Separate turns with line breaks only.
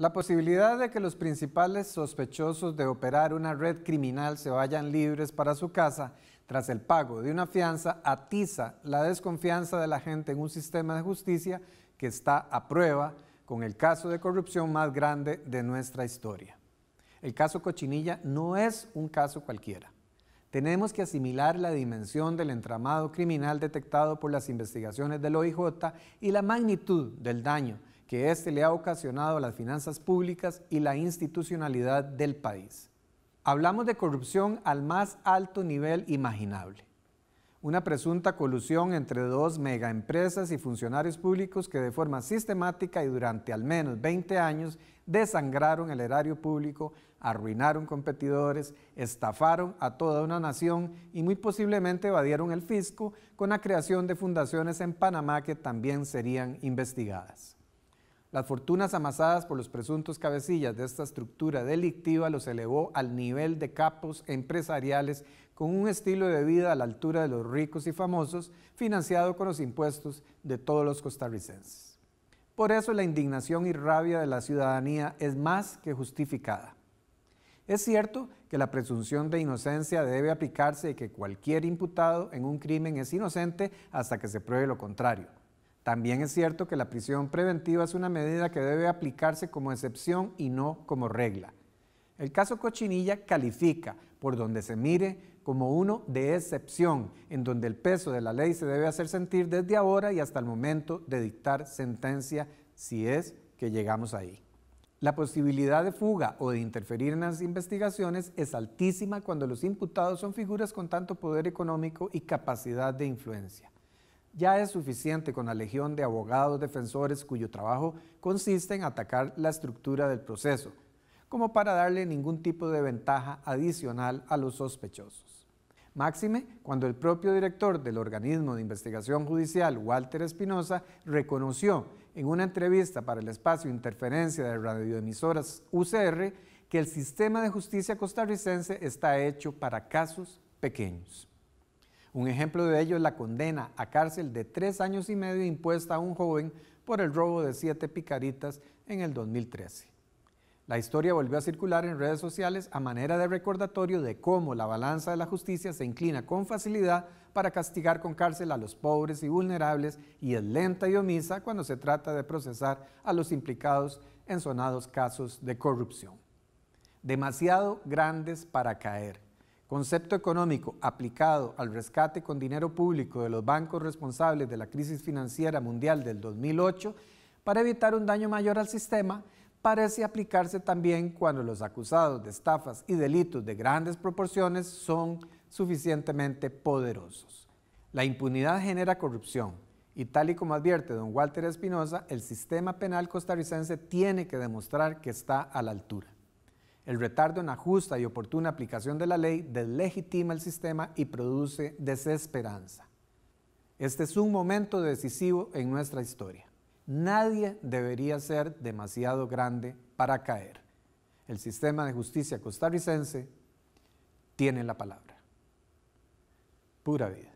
La posibilidad de que los principales sospechosos de operar una red criminal se vayan libres para su casa tras el pago de una fianza atiza la desconfianza de la gente en un sistema de justicia que está a prueba con el caso de corrupción más grande de nuestra historia. El caso Cochinilla no es un caso cualquiera. Tenemos que asimilar la dimensión del entramado criminal detectado por las investigaciones del OIJ y la magnitud del daño que éste le ha ocasionado a las finanzas públicas y la institucionalidad del país. Hablamos de corrupción al más alto nivel imaginable. Una presunta colusión entre dos megaempresas y funcionarios públicos que de forma sistemática y durante al menos 20 años desangraron el erario público, arruinaron competidores, estafaron a toda una nación y muy posiblemente evadieron el fisco con la creación de fundaciones en Panamá que también serían investigadas. Las fortunas amasadas por los presuntos cabecillas de esta estructura delictiva los elevó al nivel de capos empresariales con un estilo de vida a la altura de los ricos y famosos, financiado con los impuestos de todos los costarricenses. Por eso la indignación y rabia de la ciudadanía es más que justificada. Es cierto que la presunción de inocencia debe aplicarse y que cualquier imputado en un crimen es inocente hasta que se pruebe lo contrario. También es cierto que la prisión preventiva es una medida que debe aplicarse como excepción y no como regla. El caso Cochinilla califica, por donde se mire, como uno de excepción, en donde el peso de la ley se debe hacer sentir desde ahora y hasta el momento de dictar sentencia, si es que llegamos ahí. La posibilidad de fuga o de interferir en las investigaciones es altísima cuando los imputados son figuras con tanto poder económico y capacidad de influencia. Ya es suficiente con la legión de abogados defensores cuyo trabajo consiste en atacar la estructura del proceso, como para darle ningún tipo de ventaja adicional a los sospechosos. Máxime, cuando el propio director del organismo de investigación judicial, Walter Espinosa, reconoció en una entrevista para el espacio Interferencia de Radioemisoras UCR que el sistema de justicia costarricense está hecho para casos pequeños. Un ejemplo de ello es la condena a cárcel de tres años y medio impuesta a un joven por el robo de siete picaritas en el 2013. La historia volvió a circular en redes sociales a manera de recordatorio de cómo la balanza de la justicia se inclina con facilidad para castigar con cárcel a los pobres y vulnerables y es lenta y omisa cuando se trata de procesar a los implicados en sonados casos de corrupción. Demasiado grandes para caer concepto económico aplicado al rescate con dinero público de los bancos responsables de la crisis financiera mundial del 2008 para evitar un daño mayor al sistema, parece aplicarse también cuando los acusados de estafas y delitos de grandes proporciones son suficientemente poderosos. La impunidad genera corrupción y tal y como advierte don Walter Espinosa, el sistema penal costarricense tiene que demostrar que está a la altura. El retardo en la justa y oportuna aplicación de la ley deslegitima el sistema y produce desesperanza. Este es un momento decisivo en nuestra historia. Nadie debería ser demasiado grande para caer. El sistema de justicia costarricense tiene la palabra. Pura vida.